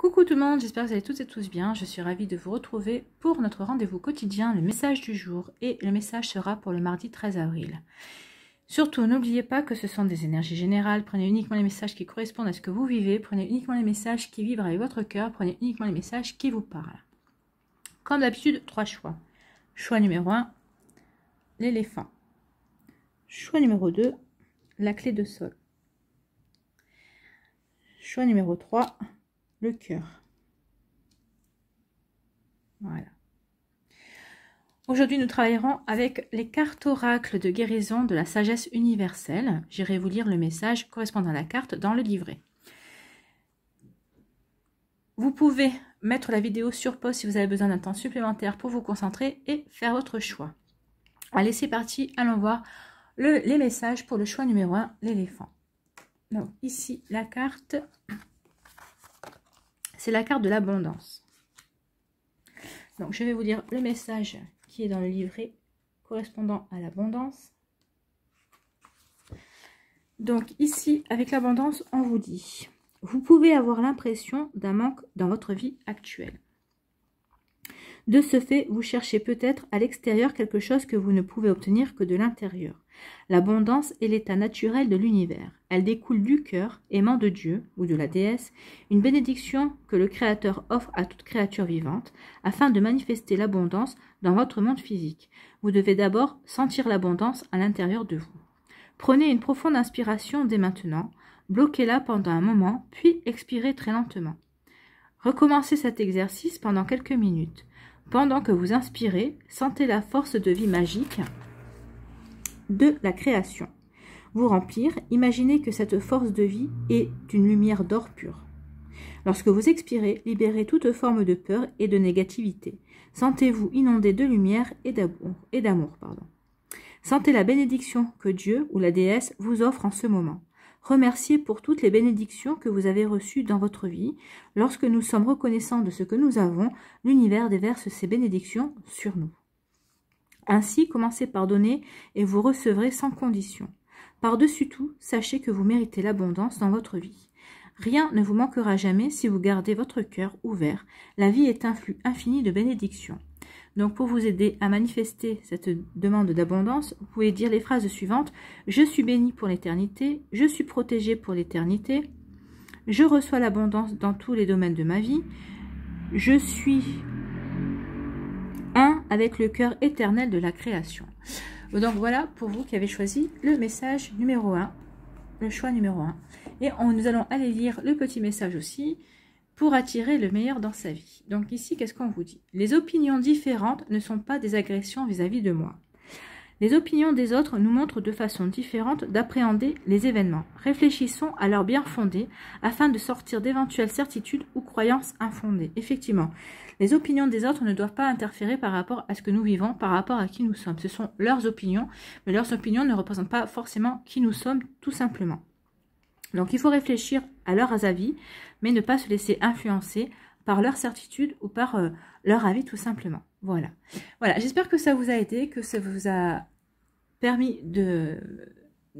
Coucou tout le monde, j'espère que vous allez toutes et tous bien. Je suis ravie de vous retrouver pour notre rendez-vous quotidien, le message du jour. Et le message sera pour le mardi 13 avril. Surtout, n'oubliez pas que ce sont des énergies générales. Prenez uniquement les messages qui correspondent à ce que vous vivez. Prenez uniquement les messages qui vibrent avec votre cœur. Prenez uniquement les messages qui vous parlent. Comme d'habitude, trois choix. Choix numéro 1, l'éléphant. Choix numéro 2, la clé de sol. Choix numéro 3, le cœur. Voilà. Aujourd'hui, nous travaillerons avec les cartes oracles de guérison de la sagesse universelle. J'irai vous lire le message correspondant à la carte dans le livret. Vous pouvez mettre la vidéo sur pause si vous avez besoin d'un temps supplémentaire pour vous concentrer et faire votre choix. Allez, c'est parti, allons voir les messages pour le choix numéro 1, l'éléphant. Donc ici, la carte c'est la carte de l'abondance. Donc, je vais vous dire le message qui est dans le livret correspondant à l'abondance. Donc ici, avec l'abondance, on vous dit, vous pouvez avoir l'impression d'un manque dans votre vie actuelle. De ce fait, vous cherchez peut-être à l'extérieur quelque chose que vous ne pouvez obtenir que de l'intérieur. L'abondance est l'état naturel de l'univers. Elle découle du cœur, aimant de Dieu ou de la déesse, une bénédiction que le Créateur offre à toute créature vivante, afin de manifester l'abondance dans votre monde physique. Vous devez d'abord sentir l'abondance à l'intérieur de vous. Prenez une profonde inspiration dès maintenant, bloquez-la pendant un moment, puis expirez très lentement. Recommencez cet exercice pendant quelques minutes. Pendant que vous inspirez, sentez la force de vie magique de la création. Vous remplir, imaginez que cette force de vie est une lumière d'or pur. Lorsque vous expirez, libérez toute forme de peur et de négativité. Sentez-vous inondé de lumière et d'amour. pardon. Sentez la bénédiction que Dieu ou la déesse vous offre en ce moment. Remerciez pour toutes les bénédictions que vous avez reçues dans votre vie. Lorsque nous sommes reconnaissants de ce que nous avons, l'univers déverse ses bénédictions sur nous. Ainsi, commencez par donner et vous recevrez sans condition. Par-dessus tout, sachez que vous méritez l'abondance dans votre vie. Rien ne vous manquera jamais si vous gardez votre cœur ouvert. La vie est un flux infini de bénédictions. Donc pour vous aider à manifester cette demande d'abondance, vous pouvez dire les phrases suivantes. Je suis béni pour l'éternité, je suis protégé pour l'éternité, je reçois l'abondance dans tous les domaines de ma vie, je suis avec le cœur éternel de la création. Donc voilà pour vous qui avez choisi le message numéro 1, le choix numéro 1. Et on, nous allons aller lire le petit message aussi pour attirer le meilleur dans sa vie. Donc ici, qu'est-ce qu'on vous dit Les opinions différentes ne sont pas des agressions vis-à-vis -vis de moi. Les opinions des autres nous montrent de façon différente d'appréhender les événements. Réfléchissons à leur bien fondé afin de sortir d'éventuelles certitudes ou croyances infondées. Effectivement, les opinions des autres ne doivent pas interférer par rapport à ce que nous vivons, par rapport à qui nous sommes. Ce sont leurs opinions, mais leurs opinions ne représentent pas forcément qui nous sommes, tout simplement. Donc il faut réfléchir à leurs avis, mais ne pas se laisser influencer par leur certitude ou par euh, leur avis tout simplement. Voilà. Voilà, j'espère que ça vous a aidé, que ça vous a permis de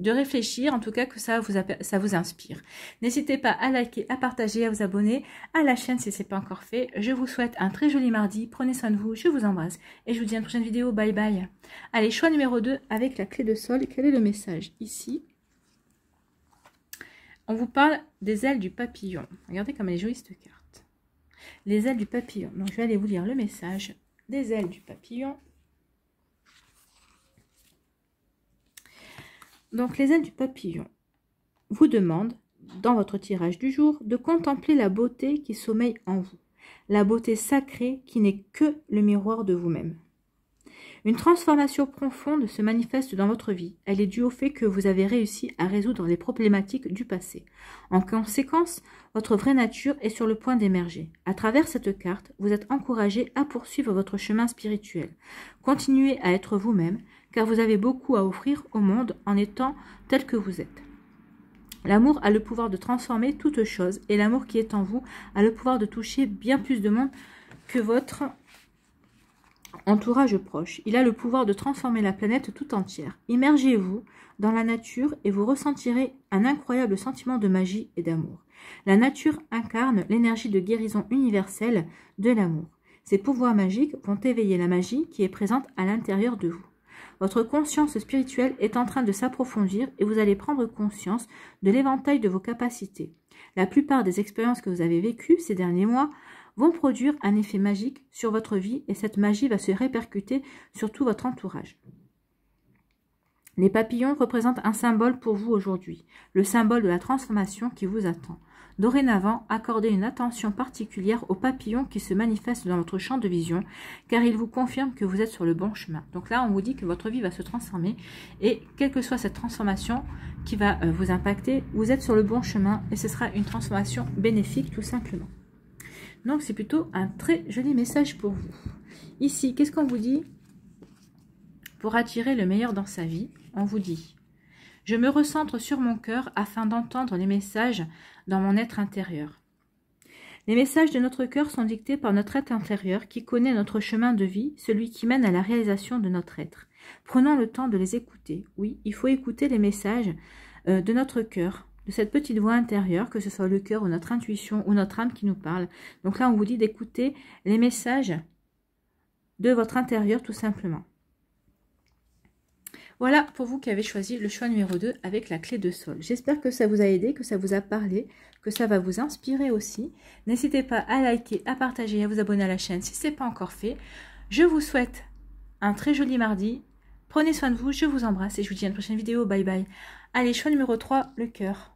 de réfléchir, en tout cas que ça vous, inspire. N'hésitez pas à liker, à partager, à vous abonner à la chaîne si ce n'est pas encore fait. Je vous souhaite un très joli mardi, prenez soin de vous, je vous embrasse et je vous dis à une prochaine vidéo, bye bye. Allez, choix numéro 2 avec la clé de sol, quel est le message Ici, on vous parle des ailes du papillon. Regardez comme elle est jolie cette carte. Les ailes du papillon. Donc je vais aller vous lire le message des ailes du papillon Donc les ailes du papillon vous demandent, dans votre tirage du jour, de contempler la beauté qui sommeille en vous, la beauté sacrée qui n'est que le miroir de vous-même. Une transformation profonde se manifeste dans votre vie. Elle est due au fait que vous avez réussi à résoudre les problématiques du passé. En conséquence, votre vraie nature est sur le point d'émerger. À travers cette carte, vous êtes encouragé à poursuivre votre chemin spirituel. Continuez à être vous-même, car vous avez beaucoup à offrir au monde en étant tel que vous êtes. L'amour a le pouvoir de transformer toute chose, et l'amour qui est en vous a le pouvoir de toucher bien plus de monde que votre entourage proche. Il a le pouvoir de transformer la planète tout entière. Immergez-vous dans la nature et vous ressentirez un incroyable sentiment de magie et d'amour. La nature incarne l'énergie de guérison universelle de l'amour. Ces pouvoirs magiques vont éveiller la magie qui est présente à l'intérieur de vous. Votre conscience spirituelle est en train de s'approfondir et vous allez prendre conscience de l'éventail de vos capacités. La plupart des expériences que vous avez vécues ces derniers mois vont produire un effet magique sur votre vie et cette magie va se répercuter sur tout votre entourage. Les papillons représentent un symbole pour vous aujourd'hui, le symbole de la transformation qui vous attend. Dorénavant, accordez une attention particulière aux papillons qui se manifestent dans votre champ de vision, car ils vous confirment que vous êtes sur le bon chemin. Donc là, on vous dit que votre vie va se transformer, et quelle que soit cette transformation qui va euh, vous impacter, vous êtes sur le bon chemin, et ce sera une transformation bénéfique tout simplement. Donc c'est plutôt un très joli message pour vous. Ici, qu'est-ce qu'on vous dit Pour attirer le meilleur dans sa vie, on vous dit « Je me recentre sur mon cœur afin d'entendre les messages dans mon être intérieur. » Les messages de notre cœur sont dictés par notre être intérieur qui connaît notre chemin de vie, celui qui mène à la réalisation de notre être. Prenons le temps de les écouter. Oui, il faut écouter les messages euh, de notre cœur de cette petite voix intérieure, que ce soit le cœur ou notre intuition ou notre âme qui nous parle. Donc là, on vous dit d'écouter les messages de votre intérieur tout simplement. Voilà pour vous qui avez choisi le choix numéro 2 avec la clé de sol. J'espère que ça vous a aidé, que ça vous a parlé, que ça va vous inspirer aussi. N'hésitez pas à liker, à partager, à vous abonner à la chaîne si ce n'est pas encore fait. Je vous souhaite un très joli mardi. Prenez soin de vous, je vous embrasse et je vous dis à une prochaine vidéo. Bye bye. Allez, choix numéro 3, le cœur.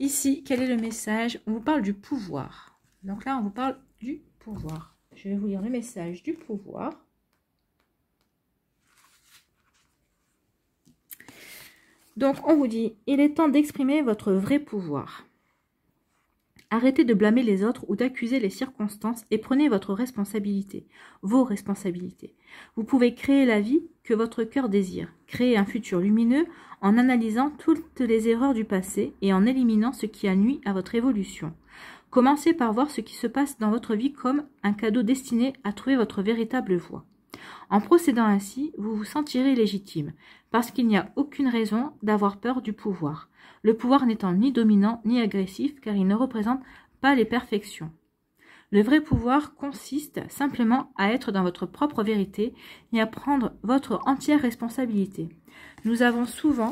Ici, quel est le message On vous parle du pouvoir. Donc là, on vous parle du pouvoir. Je vais vous lire le message du pouvoir. Donc, on vous dit, il est temps d'exprimer votre vrai pouvoir. Arrêtez de blâmer les autres ou d'accuser les circonstances et prenez votre responsabilité, vos responsabilités. Vous pouvez créer la vie que votre cœur désire, créer un futur lumineux en analysant toutes les erreurs du passé et en éliminant ce qui a nuit à votre évolution. Commencez par voir ce qui se passe dans votre vie comme un cadeau destiné à trouver votre véritable voie. En procédant ainsi, vous vous sentirez légitime, parce qu'il n'y a aucune raison d'avoir peur du pouvoir, le pouvoir n'étant ni dominant ni agressif, car il ne représente pas les perfections. Le vrai pouvoir consiste simplement à être dans votre propre vérité et à prendre votre entière responsabilité. Nous avons souvent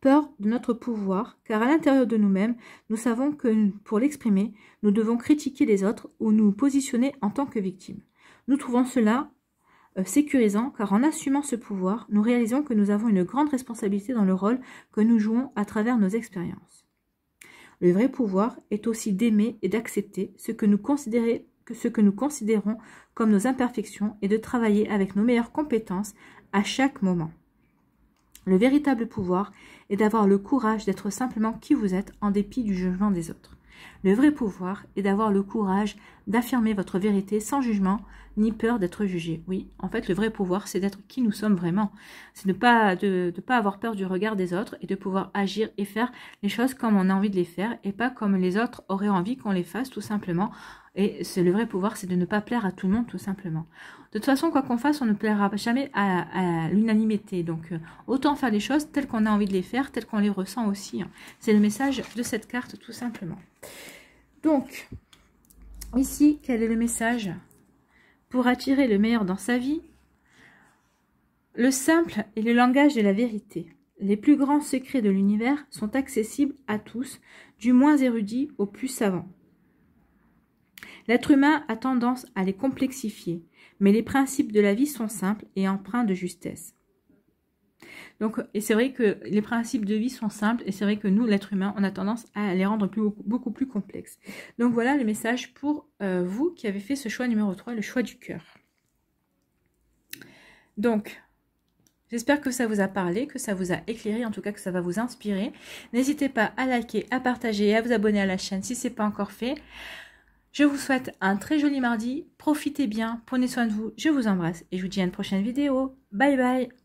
peur de notre pouvoir, car à l'intérieur de nous-mêmes, nous savons que pour l'exprimer, nous devons critiquer les autres ou nous positionner en tant que victimes. Nous trouvons cela euh, sécurisant car en assumant ce pouvoir, nous réalisons que nous avons une grande responsabilité dans le rôle que nous jouons à travers nos expériences. Le vrai pouvoir est aussi d'aimer et d'accepter ce que nous considérons comme nos imperfections et de travailler avec nos meilleures compétences à chaque moment. Le véritable pouvoir est d'avoir le courage d'être simplement qui vous êtes en dépit du jugement des autres. Le vrai pouvoir est d'avoir le courage d'affirmer votre vérité sans jugement ni peur d'être jugé. Oui, en fait, le vrai pouvoir, c'est d'être qui nous sommes vraiment. C'est de ne pas, de, pas avoir peur du regard des autres et de pouvoir agir et faire les choses comme on a envie de les faire et pas comme les autres auraient envie qu'on les fasse tout simplement et le vrai pouvoir, c'est de ne pas plaire à tout le monde, tout simplement. De toute façon, quoi qu'on fasse, on ne plaira jamais à, l'unanimité. Donc, euh, autant faire les choses telles qu'on a envie de les faire, telles qu'on les ressent aussi. Hein. C'est le message de cette carte, tout simplement. Donc, ici, quel est le message Pour attirer le meilleur dans sa vie, le simple est le langage de la vérité. Les plus grands secrets de l'univers sont accessibles à tous, du moins érudit au plus savant. L'être humain a tendance à les complexifier, mais les principes de la vie sont simples et empreints de justesse. Donc, et c'est vrai que les principes de vie sont simples, et c'est vrai que nous, l'être humain, on a tendance à les rendre beaucoup plus complexes. Donc voilà le message pour euh, vous qui avez fait ce choix numéro 3, le choix du cœur. Donc, J'espère que ça vous a parlé, que ça vous a éclairé, en tout cas que ça va vous inspirer. N'hésitez pas à liker, à partager et à vous abonner à la chaîne si ce n'est pas encore fait. Je vous souhaite un très joli mardi. Profitez bien, prenez soin de vous. Je vous embrasse et je vous dis à une prochaine vidéo. Bye bye